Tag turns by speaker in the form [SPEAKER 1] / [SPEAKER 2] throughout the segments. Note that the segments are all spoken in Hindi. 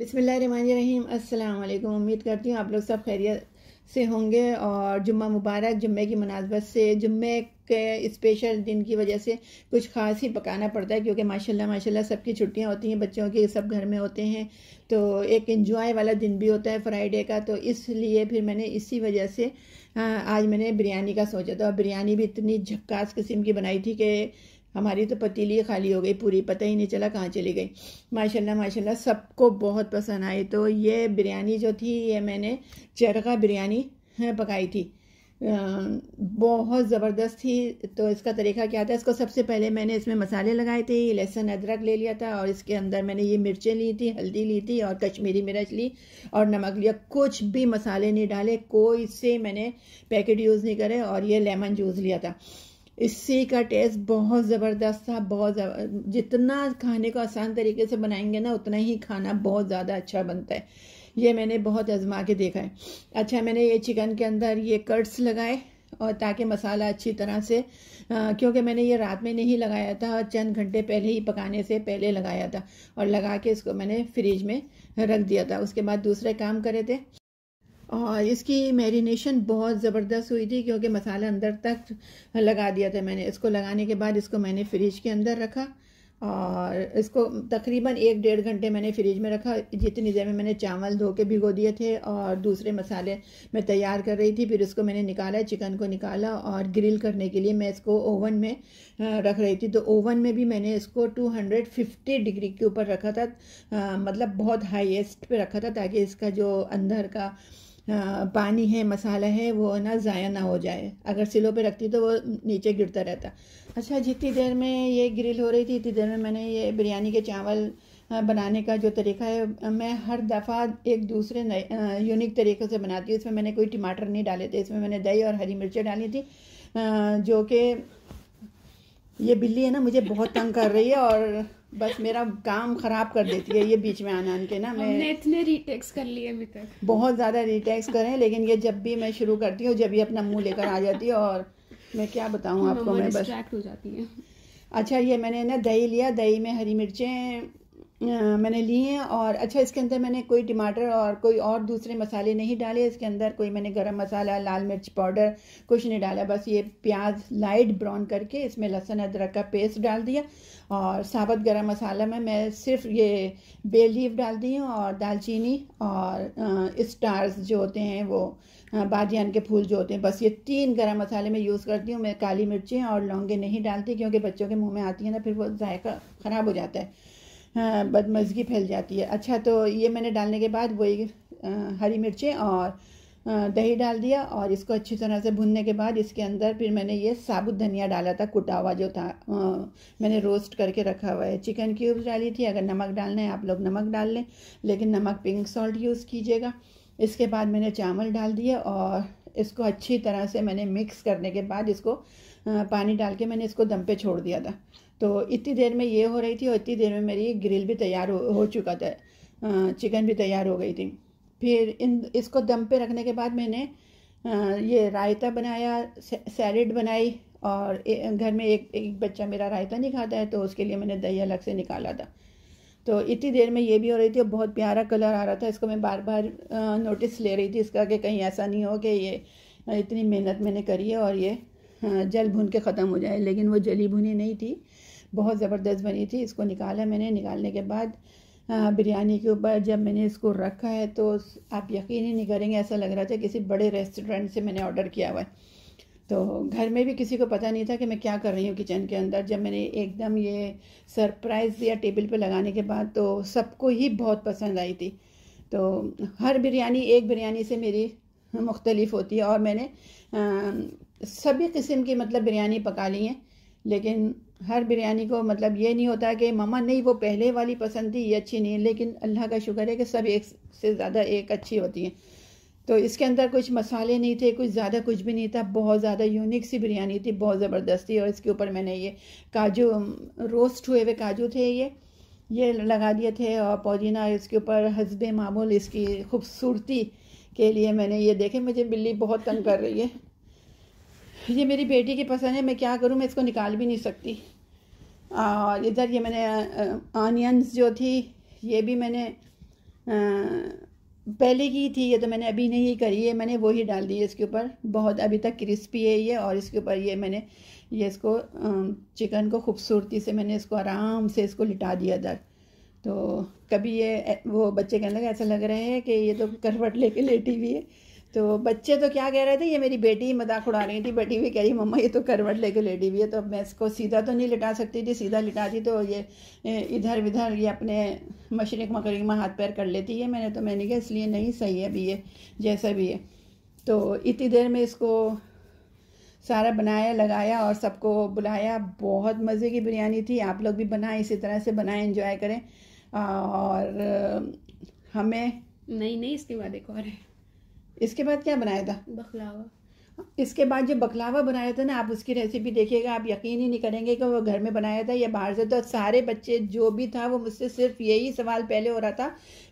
[SPEAKER 1] बिसमीम अल्लाम उम्मीद करती हूँ आप लोग सब खैरियत से होंगे और जुम्मा मुबारक जुम्मे की मुनासबत से जुम्मे के स्पेशल दिन की वजह से कुछ खास ही पकाना पड़ता है क्योंकि माशाल्लाह माशाल्लाह सबकी छुट्टियां होती हैं बच्चों के सब घर में होते हैं तो एक इन्जॉय वाला दिन भी होता है फ्राइडे का तो इसलिए फिर मैंने इसी वजह से हाँ, आज मैंने बिरयानी का सोचा था और बिरयानी भी इतनी झक्कास किस्म की बनाई थी कि हमारी तो पतीली खाली हो गई पूरी पता ही नहीं चला कहाँ चली गई माशाल्लाह माशाल्लाह सबको बहुत पसंद आई तो ये बिरयानी जो थी ये मैंने चरगा बिरयानी हाँ, पकाई थी बहुत ज़बरदस्त थी तो इसका तरीका क्या था इसको सबसे पहले मैंने इसमें मसाले लगाए थे लहसुन अदरक ले लिया था और इसके अंदर मैंने ये मिर्चें ली थी हल्दी ली थी और कश्मीरी मिर्च ली और नमक लिया कुछ भी मसाले नहीं डाले कोई से मैंने पैकेट यूज़ नहीं करे और ये लेमन जूस लिया था इसी का टेस्ट बहुत ज़बरदस्त था बहुत जितना खाने को आसान तरीके से बनाएंगे ना उतना ही खाना बहुत ज़्यादा अच्छा बनता है ये मैंने बहुत आजमा के देखा है अच्छा मैंने ये चिकन के अंदर ये कट्स लगाए और ताकि मसाला अच्छी तरह से क्योंकि मैंने ये रात में नहीं लगाया था चंद घंटे पहले ही पकाने से पहले लगाया था और लगा के इसको मैंने फ्रिज में रख दिया था उसके बाद दूसरे काम करे थे और इसकी मैरिनेशन बहुत ज़बरदस्त हुई थी क्योंकि मसाला अंदर तक लगा दिया था मैंने इसको लगाने के बाद इसको मैंने फ्रिज के अंदर रखा और इसको तकरीबन एक डेढ़ घंटे मैंने फ्रिज में रखा जितनी देर में मैंने चावल धो के भिगो दिए थे और दूसरे मसाले मैं तैयार कर रही थी फिर इसको मैंने निकाला चिकन को निकाला और ग्रिल करने के लिए मैं इसको ओवन में रख रही थी तो ओवन में भी मैंने इसको 250 डिग्री के ऊपर रखा था आ, मतलब बहुत हाईएस्ट पे रखा था ताकि इसका जो अंदर का पानी है मसाला है वो ना ज़ाया ना हो जाए अगर सिलों पे रखती तो वो नीचे गिरता रहता अच्छा जितनी देर में ये ग्रिल हो रही थी इतनी देर में मैंने ये बिरयानी के चावल बनाने का जो तरीका है मैं हर दफ़ा एक दूसरे नए यूनिक तरीक़े से बनाती हूँ इसमें मैंने कोई टमाटर नहीं डाले थे इसमें मैंने दही और हरी मिर्चें डाली थी जो कि ये बिल्ली है ना मुझे बहुत तंग कर रही है और बस मेरा काम खराब कर देती है ये बीच में आन आन के ना मैं इतने रिटेक्स कर लिए अभी तक बहुत ज़्यादा रिटेक्स करें लेकिन ये जब भी मैं शुरू करती हूँ जब भी अपना मुंह लेकर आ जाती है और मैं क्या बताऊँ आपको मैं बस हो जाती है अच्छा ये मैंने ना दही लिया दही में हरी मिर्चें मैंने लिए और अच्छा इसके अंदर मैंने कोई टमाटर और कोई और दूसरे मसाले नहीं डाले इसके अंदर कोई मैंने गरम मसाला लाल मिर्च पाउडर कुछ नहीं डाला बस ये प्याज लाइट ब्राउन करके इसमें लहसुन अदरक का पेस्ट डाल दिया और साबुत गरम मसाला में मैं सिर्फ ये बे लीफ डाल दी हूँ और दालचीनी और स्टार्स जो होते हैं वो बादियान के फूल जो होते हैं बस ये तीन गरम मसाले में यूज़ करती हूँ मैं काली मिर्चें और लौंगे नहीं डालती क्योंकि बच्चों के मुँह में आती है ना फिर वो जायका ख़राब हो जाता है हाँ, बदमजगी फैल जाती है अच्छा तो ये मैंने डालने के बाद वही हरी मिर्चें और दही डाल दिया और इसको अच्छी तरह से भुनने के बाद इसके अंदर फिर मैंने ये साबुत धनिया डाला था कुटा हुआ जो था मैंने रोस्ट करके रखा हुआ है चिकन क्यूब्स डाली थी अगर नमक डालना है आप लोग नमक डाल लें लेकिन नमक पिंक सॉल्ट यूज़ कीजिएगा इसके बाद मैंने चावल डाल दिया और इसको अच्छी तरह से मैंने मिक्स करने के बाद इसको पानी डाल के मैंने इसको दम पे छोड़ दिया था तो इतनी देर में ये हो रही थी और इतनी देर में मेरी ग्रिल भी तैयार हो, हो चुका था चिकन भी तैयार हो गई थी फिर इन इसको दम पे रखने के बाद मैंने ये रायता बनाया सैलड बनाई और ए, घर में एक एक बच्चा मेरा रायता नहीं खाता है तो उसके लिए मैंने दही अलग से निकाला था तो इतनी देर में ये भी हो रही थी और बहुत प्यारा कलर आ रहा था इसको मैं बार बार नोटिस ले रही थी इसका कि कहीं ऐसा नहीं हो कि ये इतनी मेहनत मैंने करी है और ये हाँ, जल भून के ख़त्म हो जाए लेकिन वो जली भुनी नहीं थी बहुत ज़बरदस्त बनी थी इसको निकाला मैंने निकालने के बाद हाँ, बिरयानी के ऊपर जब मैंने इसको रखा है तो आप यकीन ही नहीं करेंगे ऐसा लग रहा था किसी बड़े रेस्टोरेंट से मैंने ऑर्डर किया हुआ है तो घर में भी किसी को पता नहीं था कि मैं क्या कर रही हूँ किचन के अंदर जब मैंने एकदम ये सरप्राइज़ दिया टेबल पे लगाने के बाद तो सबको ही बहुत पसंद आई थी तो हर बिरयानी एक बिरयानी से मेरी मुख्तलिफ होती है और मैंने हाँ, सभी किस्म की मतलब बिरयानी पका ली हैं लेकिन हर बिरयानी को मतलब ये नहीं होता कि ममा नहीं वो पहले वाली पसंद थी ये अच्छी नहीं है लेकिन अल्लाह का शुक्र है कि सब एक से ज़्यादा एक अच्छी होती हैं तो इसके अंदर कुछ मसाले नहीं थे कुछ ज़्यादा कुछ भी नहीं था बहुत ज़्यादा यूनिक सी बिरयानी थी बहुत ज़बरदस्त थी और इसके ऊपर मैंने ये काजू रोस्ट हुए हुए काजू थे ये ये लगा दिए थे और पुदीना इसके ऊपर हसब मामूल इसकी खूबसूरती के लिए मैंने ये देखे मुझे बिल्ली बहुत तंग कर रही है ये मेरी बेटी की पसंद है मैं क्या करूँ मैं इसको निकाल भी नहीं सकती और इधर ये मैंने ऑनियंस जो थी ये भी मैंने पहले की थी ये तो मैंने अभी नहीं करी है मैंने वही डाल दी है इसके ऊपर बहुत अभी तक क्रिस्पी है ये और इसके ऊपर ये मैंने ये इसको चिकन को खूबसूरती से मैंने इसको आराम से इसको लिटा दिया इधर तो कभी ये वो बच्चे कहने लगा ऐसा लग रहा है कि ये तो करवट लेके लेटी हुई है तो बच्चे तो क्या कह रहे थे ये मेरी बेटी मजाक उड़ा रही थी बेटी भी कह रही मम्मा ये तो करवट लेके लेटी भी है तो अब मैं इसको सीधा तो नहीं लिटा सकती थी सीधा लिटाती तो ये इधर विधर ये अपने मशरक मकरी में हाथ पैर कर लेती है मैंने तो मैंने कहा इसलिए नहीं सही है अभी ये जैसा भी है तो इतनी देर में इसको सारा बनाया लगाया और सबको बुलाया बहुत मज़े की बिरयानी थी आप लोग भी बनाएं इसी तरह से बनाएं एंजॉय करें और हमें नहीं नहीं इसके बाद एक और है इसके बाद क्या बनाया था बकलावा इसके बाद जो बकलावा बनाया था ना आप उसकी रेसिपी देखिएगा आप यकीन ही नहीं करेंगे कि वो घर में बनाया था या बाहर से तो सारे बच्चे जो भी था वो मुझसे सिर्फ यही सवाल पहले हो रहा था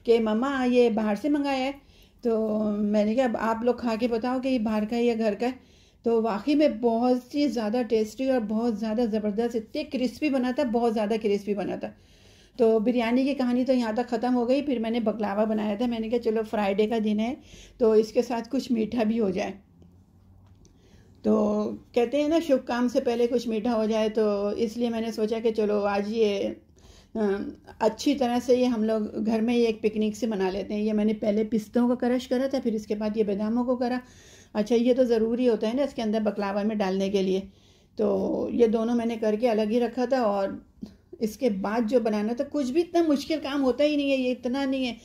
[SPEAKER 1] कि मम्मा ये बाहर से मंगाया है तो मैंने कहा आप लोग खा के बताओ कि ये बाहर का है या घर का है तो वाकई में बहुत ही ज़्यादा टेस्टी और बहुत ज़्यादा ज़बरदस्त इतने क्रिस्पी बना था बहुत ज़्यादा क्रिस्पी बना था तो बिरयानी की कहानी तो यहाँ तक ख़त्म हो गई फिर मैंने बकलावा बनाया था मैंने कहा चलो फ्राइडे का दिन है तो इसके साथ कुछ मीठा भी हो जाए तो कहते हैं ना शुभ काम से पहले कुछ मीठा हो जाए तो इसलिए मैंने सोचा कि चलो आज ये अच्छी तरह से ये हम लोग घर में ये एक पिकनिक से मना लेते हैं ये मैंने पहले पिस्तों का क्रश करा था फिर इसके बाद ये बादामों को करा अच्छा ये तो ज़रूरी होता है ना इसके अंदर बकलावा में डालने के लिए तो ये दोनों मैंने करके अलग ही रखा था और इसके बाद जो बनाना था कुछ भी इतना मुश्किल काम होता ही नहीं है ये इतना नहीं है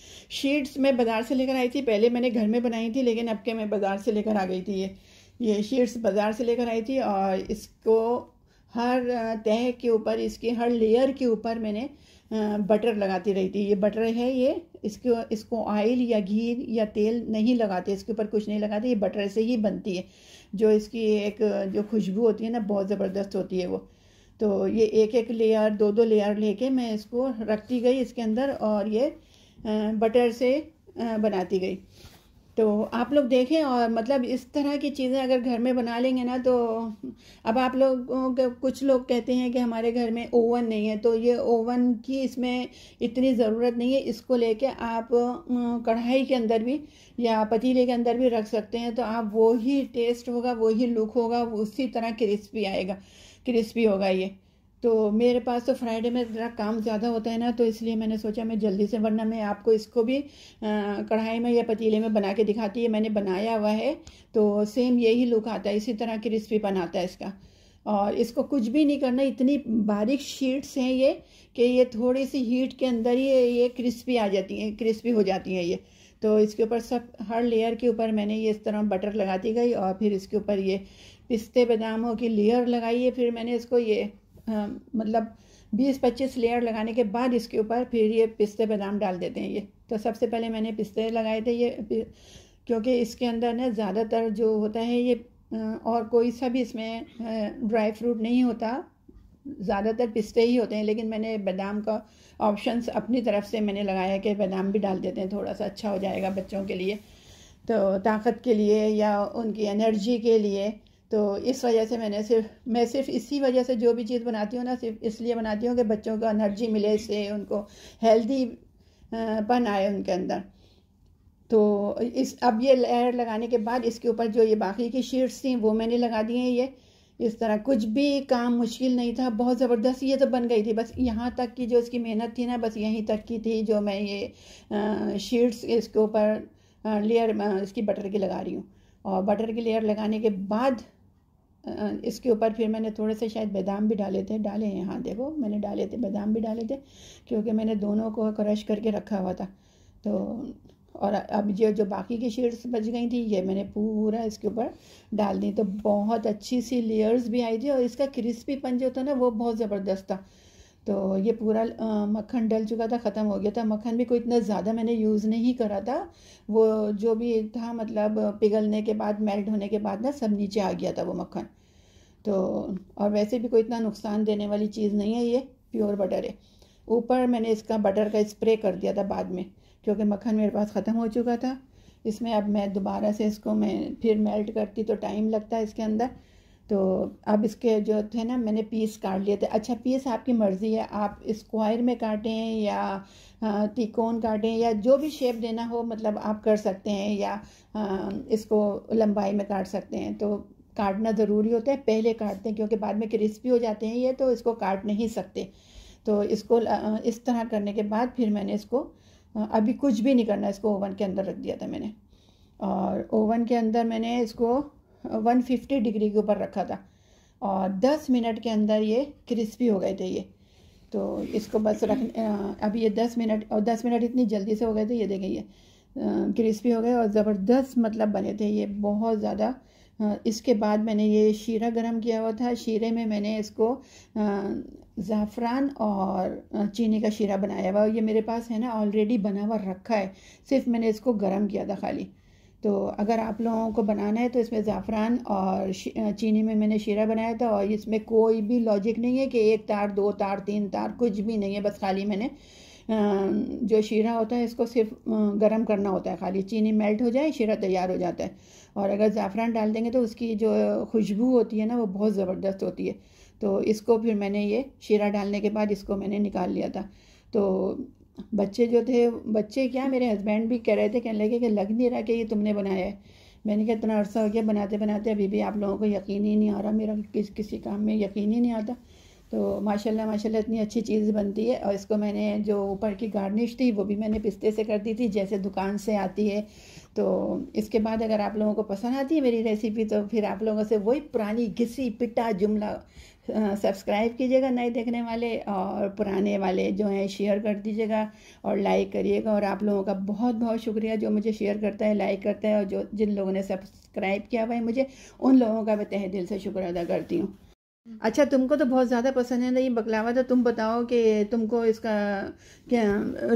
[SPEAKER 1] शीट्स मैं बाज़ार से लेकर आई थी पहले मैंने घर में बनाई थी लेकिन अब के मैं बाज़ार से लेकर आ गई थी ये ये शीट्स बाज़ार से लेकर आई थी और इसको हर तह के ऊपर इसके हर लेयर के ऊपर मैंने बटर लगाती रही थी ये बटर है ये इसको इसको ऑयल या घी या तेल नहीं लगाते इसके ऊपर कुछ नहीं लगाते ये बटर से ही बनती है जो इसकी एक जो खुशबू होती है ना बहुत ज़बरदस्त होती है वो तो ये एक एक लेयर दो दो लेयर लेके मैं इसको रखती गई इसके अंदर और ये बटर से बनाती गई तो आप लोग देखें और मतलब इस तरह की चीज़ें अगर घर में बना लेंगे ना तो अब आप लोग कुछ लोग कहते हैं कि हमारे घर में ओवन नहीं है तो ये ओवन की इसमें इतनी ज़रूरत नहीं है इसको लेके आप कढ़ाई के अंदर भी या पतीले के अंदर भी रख सकते हैं तो आप वो ही टेस्ट होगा वही लुक होगा उसी तरह क्रिस्पी आएगा क्रिस्पी होगा ये तो मेरे पास तो फ्राइडे में ज़रा काम ज़्यादा होता है ना तो इसलिए मैंने सोचा मैं जल्दी से वरना मैं आपको इसको भी कढ़ाई में या पतीले में बना के दिखाती है मैंने बनाया हुआ है तो सेम यही लुक आता है इसी तरह क्रिस्पी बनाता है इसका और इसको कुछ भी नहीं करना इतनी बारीक शीट्स हैं ये कि ये थोड़ी सी हीट के अंदर ही ये क्रिस्पी आ जाती हैं क्रिस्पी हो जाती हैं ये तो इसके ऊपर सब हर लेयर के ऊपर मैंने ये इस तरह बटर लगाती गई और फिर इसके ऊपर ये पिस्ते बादामों की लेयर लगाई है फिर मैंने इसको ये मतलब बीस पच्चीस लेयर लगाने के बाद इसके ऊपर फिर ये पिस्ते बादाम डाल देते हैं ये तो सबसे पहले मैंने पिस्ते लगाए थे ये क्योंकि इसके अंदर ना ज़्यादातर जो होता है ये और कोई सा भी इसमें ड्राई फ्रूट नहीं होता ज़्यादातर पिस्ते ही होते हैं लेकिन मैंने बादाम का ऑप्शंस अपनी तरफ से मैंने लगाया कि बादाम भी डाल देते हैं थोड़ा सा अच्छा हो जाएगा बच्चों के लिए तो ताकत के लिए या उनकी एनर्जी के लिए तो इस वजह से मैंने सिर्फ मैं सिर्फ इसी वजह से जो भी चीज़ बनाती हूँ ना सिर्फ इसलिए बनाती हूँ कि बच्चों को एनर्जी मिले इससे उनको हेल्दी पन आए उनके अंदर तो इस अब ये लेयर लगाने के बाद इसके ऊपर जो ये बाकी की शीट्स थी वो मैंने लगा दी हैं ये इस तरह कुछ भी काम मुश्किल नहीं था बहुत ज़बरदस्त ये तो बन गई थी बस यहाँ तक की जो इसकी मेहनत थी ना बस यहीं तक की थी जो मैं ये शीट्स इसके ऊपर लेयर इसकी बटर की लगा रही हूँ और बटर की लेयर लगाने के बाद इसके ऊपर फिर मैंने थोड़े से शायद बादाम भी डाले थे डाले हैं यहाँ देखो मैंने डाले थे बादाम भी डाले थे क्योंकि मैंने दोनों को क्रश करके रखा हुआ था तो और अब ये जो बाकी की शीट्स बच गई थी ये मैंने पूरा इसके ऊपर डाल दी तो बहुत अच्छी सी लेयर्स भी आई थी और इसका क्रिस्पीपन जो था ना वो बहुत ज़बरदस्त था तो ये पूरा मक्खन डल चुका था ख़त्म हो गया था मक्खन भी कोई इतना ज़्यादा मैंने यूज़ नहीं करा था वो जो भी था मतलब पिघलने के बाद मेल्ट होने के बाद ना सब नीचे आ गया था वो मक्खन तो और वैसे भी कोई इतना नुकसान देने वाली चीज़ नहीं है ये प्योर बटर है ऊपर मैंने इसका बटर का स्प्रे कर दिया था बाद में क्योंकि मक्खन मेरे पास ख़त्म हो चुका था इसमें अब मैं दोबारा से इसको मैं फिर मेल्ट करती तो टाइम लगता है इसके अंदर तो अब इसके जो थे ना मैंने पीस काट लिए थे अच्छा पीस आपकी मर्ज़ी है आप स्क्वायर में काटें या तिकोन काटें या जो भी शेप देना हो मतलब आप कर सकते हैं या इसको लंबाई में काट सकते हैं तो काटना ज़रूरी होता है पहले काटते हैं क्योंकि बाद में क्रिस्पी हो जाते हैं ये तो इसको काट नहीं सकते तो इसको इस तरह करने के बाद फिर मैंने इसको अभी कुछ भी नहीं करना इसको ओवन के अंदर रख दिया था मैंने और ओवन के अंदर मैंने इसको 150 डिग्री के ऊपर रखा था और 10 मिनट के अंदर ये क्रिस्पी हो गए थे ये तो इसको बस रख अभी ये 10 मिनट और 10 मिनट इतनी जल्दी से हो गए थे ये देखें ये क्रिस्पी हो गए और ज़बरदस्त मतलब बने थे ये बहुत ज़्यादा इसके बाद मैंने ये शीरा गरम किया हुआ था शीरे में मैंने इसको ज़ाफ़रान और चीनी का शीरा बनाया हुआ ये मेरे पास है ना ऑलरेडी बना हुआ रखा है सिर्फ मैंने इसको गरम किया था खाली तो अगर आप लोगों को बनाना है तो इसमें ज़ाफ़रान और चीनी में मैंने शीरा बनाया था और इसमें कोई भी लॉजिक नहीं है कि एक तार दो तार तीन तार कुछ भी नहीं है बस खाली मैंने जो शीरा होता है इसको सिर्फ गर्म करना होता है खाली चीनी मेल्ट हो जाए शीरा तैयार हो जाता है और अगर ज़ैफ़रान डाल देंगे तो उसकी जो खुशबू होती है ना वो बहुत ज़बरदस्त होती है तो इसको फिर मैंने ये शीरा डालने के बाद इसको मैंने निकाल लिया था तो बच्चे जो थे बच्चे क्या मेरे हस्बैंड भी कह रहे थे कहने लगे कि लग नहीं रहा कि ये तुमने बनाया है मैंने कहा इतना अर्सा हो गया बनाते बनाते अभी भी आप लोगों को यकीन ही नहीं आ रहा मेरा किस किसी काम में यकीन ही नहीं आता तो माशाल्लाह माशाल्लाह इतनी अच्छी चीज़ बनती है और इसको मैंने जो ऊपर की गार्निश थी वो भी मैंने पिस्ते से कर दी थी जैसे दुकान से आती है तो इसके बाद अगर आप लोगों को पसंद आती है मेरी रेसिपी तो फिर आप लोगों से वही पुरानी घिसी पिटा जुमला सब्सक्राइब कीजिएगा नए देखने वाले और पुराने वाले जो हैं शेयर कर दीजिएगा और लाइक करिएगा और आप लोगों का बहुत बहुत शुक्रिया जो मुझे शेयर करता है लाइक करता है और जो जिन लोगों ने सब्सक्राइब किया हुआ है मुझे उन लोगों का मैं तहे दिल से शुक्र अदा करती हूँ हम्म। अच्छा तुमको तो बहुत ज़्यादा पसंद है ना ये बकलावा तो तुम बताओ कि तुमको इसका क्या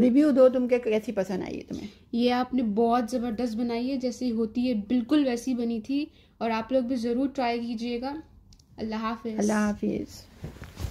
[SPEAKER 1] रिव्यू दो तुमके कैसी पसंद आई है तुम्हें ये आपने बहुत ज़बरदस्त बनाई है जैसी होती है बिल्कुल वैसी बनी थी और आप लोग भी ज़रूर ट्राई कीजिएगा अल्लाह हाफिज़ अल्लाह हाफिज़